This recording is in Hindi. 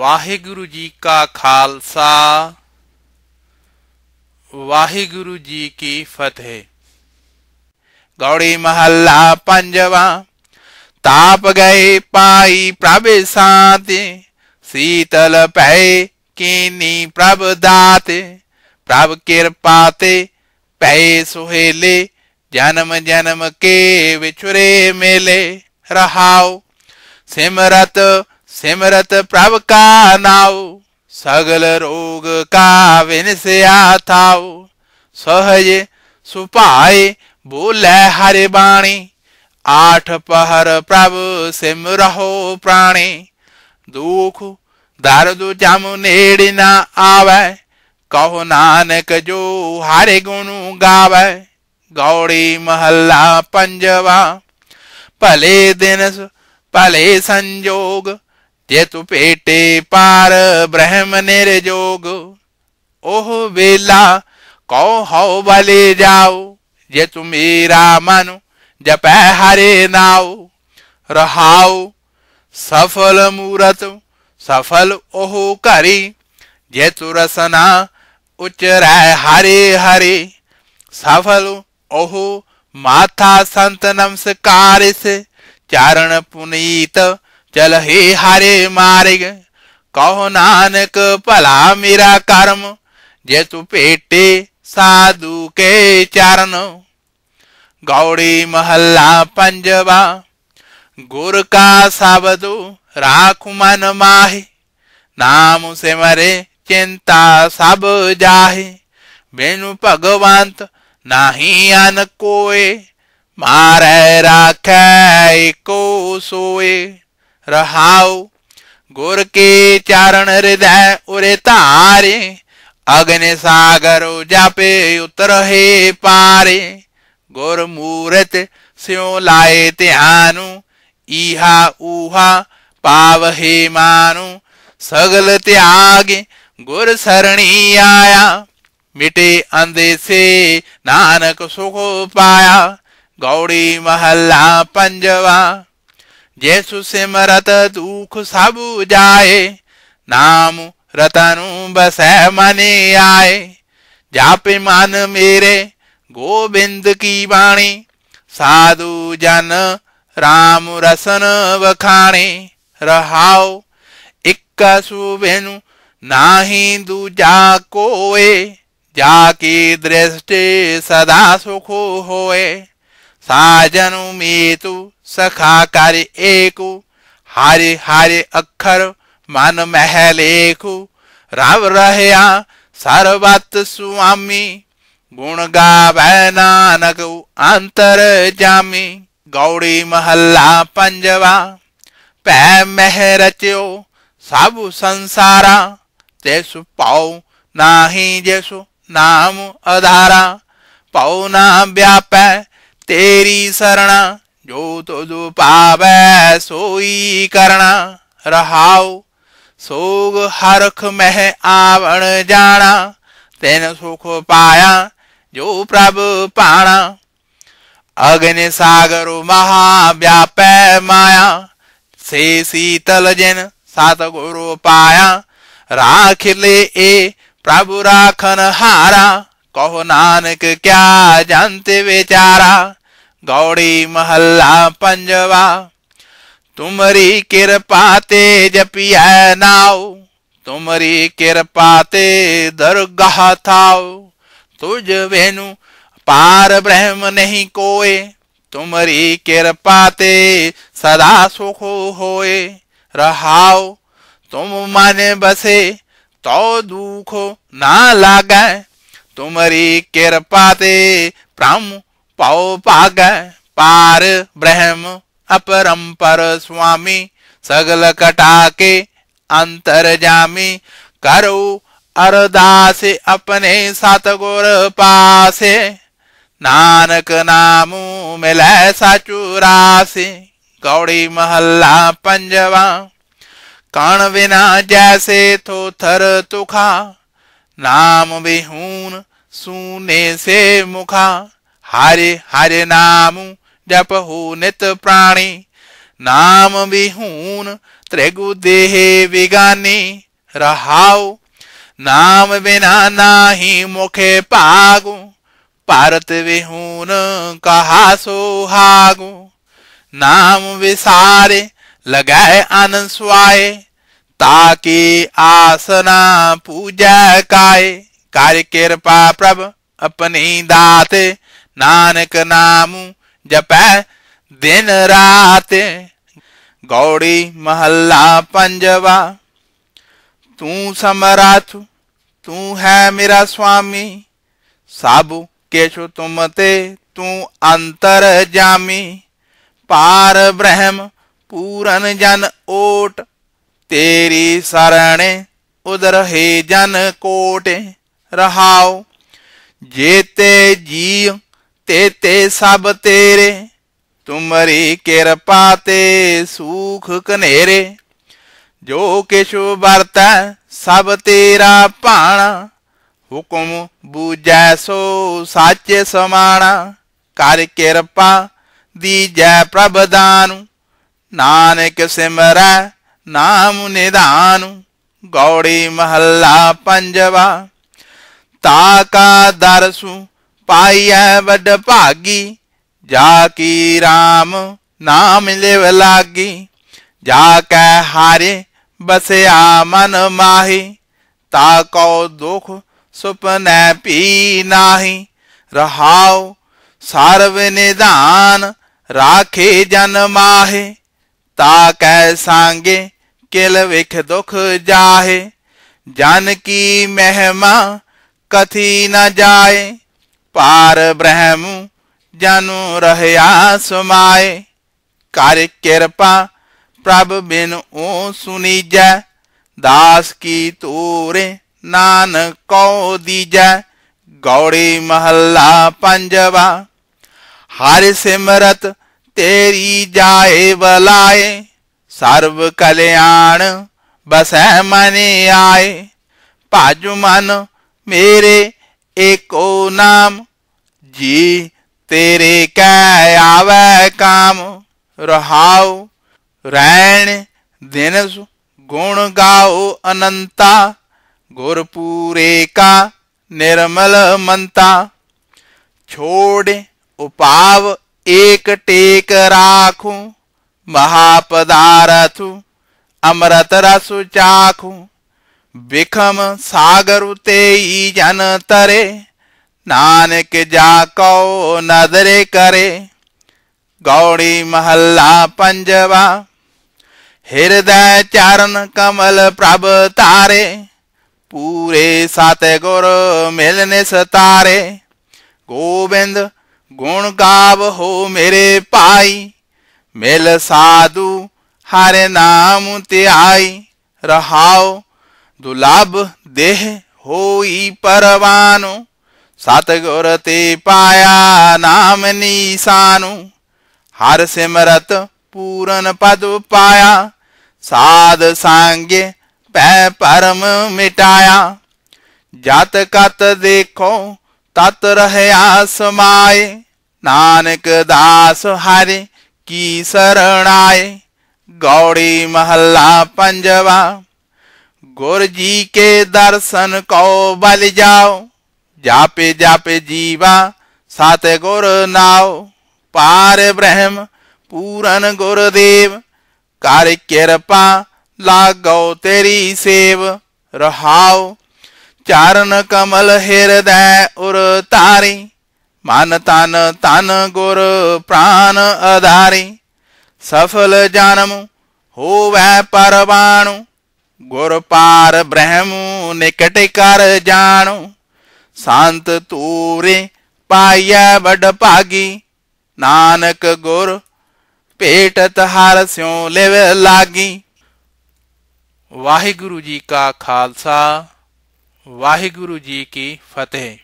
ਵਾਹਿਗੁਰੂ जी का खालसा वाहेगुरु जी की फतेह गौड़ी महल्ला पंजवा ताप गए पाई प्रभ सात शीतल पै कीनी प्रभ दात प्रभ किरपाते पै सुहेले जन्म जन्म के विचुरे मेले रहाओ सिमरत सिमरत प्रभ का नाव सगल रोग का विनसे आथाव सहज सुपाय बोले हरे बाणी आठ पहर प्रभ रहो प्राणी दुख दर्द जम नेड़ ना आवे कहो नानक जो हरे गुण गावे गौड़ी महल्ला पंजवा भले दिन भले संजोग ਤੇਤੁ ਭੇਟੇ ਪਾਰ ਬ੍ਰਹਮ ਨਿਰਜੋਗ ਉਹ ਵੇਲਾ ਕਉ ਹਉ ਬਲੇ ਜਾਓ ਜੇ ਤੁ ਮੇਰਾ ਮਨ ਜਪੈ ਹਰੇ ਨਾਉ ਰਹਾਉ ਸਫਲ ਮੂਰਤ ਸਫਲ ਉਹ ਘਰੀ ਜੇ ਤੁ ਰਸਨਾ ਉਚਰੈ ਹਰੇ ਹਰੇ ਸਫਲ ਉਹ ਮਾਥਾ ਸੰਤ ਨਮਸਕਾਰਿਸ ਚਾਰਣ ਪੁਨੀਤ चल हे हरे मार्ग कहो नानक भला मेरा कर्म जे तू पेटे साधु के चरण गौड़ी महल्ला पंजवा गुर का शब्द राखु मन माहे नाम से मरे चिंता सब जाहे बेनु भगवंत नाही अन कोए मारे राखे को सोए ਰਹਾਉ ਗੁਰ ਕੀ ਚਾਰਨ ਹਿਰਦੈ ਉਰੇ ਧਾਰੇ ਅਗਨੇ ਸਾਗਰੋ ਜਾਪੇ ਉਤਰਹੇ ਪਾਰੇ ਗੁਰ ਮੂਰਤ ਸਿਉ ਲਾਏ ਧਿਆਨੁ ਈਹਾ ਊਹਾ ਪਾਵਹੇ ਮਾਨੁ ਸਗਲ ਤਿਆਗੇ ਗੁਰ ਸਰਣੀ ਆਇਆ ਮਿਟੇ ਅੰਦੇਸੇ ਨਾਨਕ ਸੁਖ ਪਾਇਆ ਗੌੜੀ ਮਹੱਲਾ ਪੰਜਵਾ ਜੇਸੂ ਸਿਮਰਤ ਦੁਖ ਸਭ ਜਾਏ ਨਾਮ ਰਤਨੂ ਬਸੈ ਮਨੇ ਆਏ ਜਾਪੇ ਮਨ ਮੇਰੇ ਗੋਬਿੰਦ ਕੀ ਬਾਣੀ ਸਾਧੂ ਜਨ RAM ਰਸਨ ਵਖਾਣੇ ਰਹਾਓ ਇੱਕ ਸੁਬੇਨੂ ਨਾਹੀ ਦੂਜਾ ਕੋਏ ਜਾ ਕੀ ਦ੍ਰਿਸ਼ਟੇ ਸਦਾ ਸੁਖ ਹੋਏ ਸਾਜਨੁ ਮੀਤੂ सखा कार्य एक हारे हारे अखर मान महल एक राव रहया सर्वत स्वामी गुण गावै नानक अंतर जामी गौड़ी महल्ला पंजवा पै मह रचो सब संसारा जैसु पाओ नाही जैसु नाम अधारा पाओ ना व्यापै तेरी शरणा जो तो जो पावे सोई करना रहाओ सोग हरख मह आवण जाना तेन सुख पाया जो प्रभ पाना अग्नि सागर महाव्याप माया से शीतल जिन सात गुरु पाया राख ले ए प्रभु राखन हारा कहो नानक क्या जानते बेचारा गौड़ी महल्ला पंजवा तुमरी कृपा ते जपिया नाव तुमरी कृपा ते दरगाह थाओ तुझ वेनु पार ब्रह्म नहीं कोए तुमरी कृपा ते सदा सुख होए रहाओ तुम मन बसे तो दुख ना लागे तुमरी कृपा ते प्रम पाओ पाग पार ब्रह्म पर स्वामी सगल कटाके अंतर जामी करो अरदास अपने गुर पासे नानक नाम मिले साचुरा से गौड़ी महल्ला पंजवा कण बिना जैसे थो थर तुखा नाम बिहून सुने से मुखा हरे हरे नाम जप हो नित प्राणी नाम विहून त्रिगु देहे विगानी रहाओ नाम बिना नाही मुखे पागु पारत विहून कहा सोहागु नाम विसारे लगाए आनंद स्वाए ताके आसना पूजा काय कार्य कृपा प्रभ अपनी दाते ਨਾਨਕ ਨਾਮ ਜਪੈ ਦਿਨ ਰਾਤ ਗੌੜੀ ਮਹੱਲਾ ਪੰਜਵਾ ਤੂੰ ਸਮਰਾਥ ਤੂੰ ਹੈ ਮੇਰਾ ਸੁਆਮੀ ਸਭ ਕੇਸ਼ੋ ਤੁਮ ਤੇ ਤੂੰ ਅੰਤਰ ਜਾਮੀ ਪਾਰ ਬ੍ਰਹਮ ਪੂਰਨ ਜਨ ਓਟ ਤੇਰੀ ਸਰਣੇ ਉਦਰ ਹੈ ਜਨ ਕੋਟ ਰਹਾਉ ਜੇਤੇ ਜੀਵ ਤੇ ਤੇ ਸਭ ਤੇਰੇ ਤੁਮਰੀ ਕਿਰਪਾ ਤੇ ਸੂਖ ਕਨੇਰੇ ਜੋ ਕਿਛੁ ਵਰਤੈ ਸਭ ਤੇਰਾ ਭਾਣਾ ਹੁਕਮ ਬੂਝੈ ਸੋ ਸੱਚ ਸਮਾਣਾ ਕਰ ਕਿਰਪਾ ਦੀਜੈ ਪ੍ਰਭ ਦਾਨੁ ਨਾਨਕ ਸਿਮਰੈ ਨਾਮ ਨਿਧਾਨੁ ਗੌੜੀ ਮਹੱਲਾ ਪੰਜਵਾ ਤਾਕਾ ਦਰਸੂ पाई बड भागी जाकी राम नाम लिव लागी जाक हारे बसया मन माही ताको दुख सुपन पी नाही रहाओ सर्व निदान राखे जन माहे ताक सांगे किल विख दुख जाहे जन की महिमा कथी न जाए पार ब्रह्म जनु रहया सुमाए कार्य कृपा प्रभ बिन ओ सुनी जय दास की तोरे नान कौ दी जय गौड़ी महल्ला पंजवा हर सिमरत तेरी जाए बलाए सर्व कल्याण बस मने आए पाजु मन मेरे एको नाम जी तेरे कै काम रहाओ रैण दिनस गुण गाओ अनंता गुरपुरे का निर्मल मंता छोड़ उपाव एक टेक राखू महापदारथु अमृत रसु चाखू ਵਿਖਮ ਸਾਗਰ ਉਤੇ ਜਨ ਤਰੇ ਨਾਨਕ ਜਾ ਕਉ ਨਦਰੇ ਕਰੇ ਗੌੜੀ ਮਹੱਲਾ ਪੰਜਵਾ ਹਿਰਦੈ ਚਰਨ ਕਮਲ ਪ੍ਰਭ ਤਾਰੇ ਪੂਰੇ ਸਤ ਗੁਰ ਮਿਲਨੇ ਸਤਾਰੇ ਗੋਬਿੰਦ ਗੁਣ ਗਾਵ ਹੋ ਮੇਰੇ ਭਾਈ ਮਿਲ ਸਾਧੂ ਹਰ ਨਾਮ ਧਿਆਈ ਰਹਾਓ दुलाभ देह होई परवानु सतगुर ते पाया नाम निशानु हर सिमरत पूरन पद पाया साध सांगे पै परम मिटाया जात कत देखो तत रह समाये नानक दास हरि की शरणाए गौड़ी महल्ला पंजवा ਗੁਰ ਜੀ ਕੇ ਦਰਸ਼ਨ ਕੋ ਬਲ ਜਾਓ ਜਾਪੇ ਜਾਪੇ ਜੀਵਾ ਸਾਤੇ ਗੁਰ ਨਾਉ ਪਾਰ ਬ੍ਰਹਮ ਪੂਰਨ ਗੁਰਦੇਵ ਕਰ ਕਿਰਪਾ ਲਾਗੋ ਤੇਰੀ ਸੇਵ ਰਹਾਉ ਚਰਨ ਕਮਲ ਹਿਰਦੈ ਉਰ ਤਾਰੀ ਮਨ ਤਨ ਤਨ ਗੁਰ ਪ੍ਰਾਨ ਅਧਾਰੀ ਸਫਲ ਜਨਮ ਹੋਵੈ ਪਰਵਾਣੂ ਗੁਰ ਪਾਰ ਬ੍ਰਹਮ ਨਿਕਟ ਕਰ ਜਾਣੋ ਸੰਤ ਤੂਰੇ ਪਾਇਆ ਵੱਡ ਭਾਗੀ ਨਾਨਕ ਗੁਰ ਭੇਟਤ ਹਰ ਸਿਉ ਲਿਵ ਲਾਗੀ ਵਾਹਿਗੁਰੂ ਜੀ ਕਾ ਖਾਲਸਾ ਵਾਹਿਗੁਰੂ ਜੀ ਕੀ ਫਤਿਹ